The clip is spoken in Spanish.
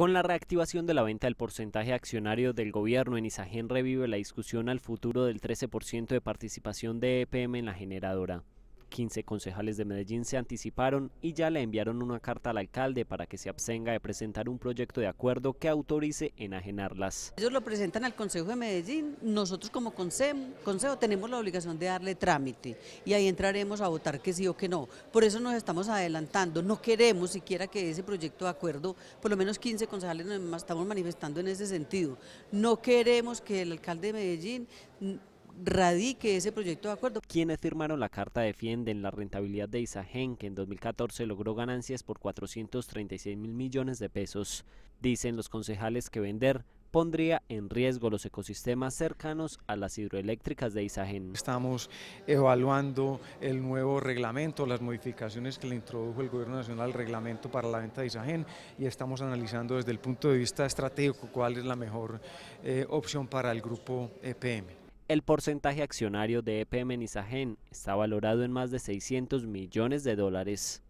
Con la reactivación de la venta del porcentaje accionario del gobierno en Isagen revive la discusión al futuro del 13% de participación de EPM en la generadora. 15 concejales de Medellín se anticiparon y ya le enviaron una carta al alcalde para que se abstenga de presentar un proyecto de acuerdo que autorice enajenarlas. Ellos lo presentan al Consejo de Medellín, nosotros como consejo, tenemos la obligación de darle trámite y ahí entraremos a votar que sí o que no. Por eso nos estamos adelantando, no queremos siquiera que ese proyecto de acuerdo, por lo menos 15 concejales nos estamos manifestando en ese sentido. No queremos que el alcalde de Medellín radique ese proyecto de acuerdo. Quienes firmaron la carta defienden la rentabilidad de Isagen, que en 2014 logró ganancias por 436 mil millones de pesos. Dicen los concejales que vender pondría en riesgo los ecosistemas cercanos a las hidroeléctricas de Isagen. Estamos evaluando el nuevo reglamento, las modificaciones que le introdujo el Gobierno Nacional al reglamento para la venta de Isagen y estamos analizando desde el punto de vista estratégico cuál es la mejor eh, opción para el grupo EPM. El porcentaje accionario de EPM Nisagen está valorado en más de 600 millones de dólares.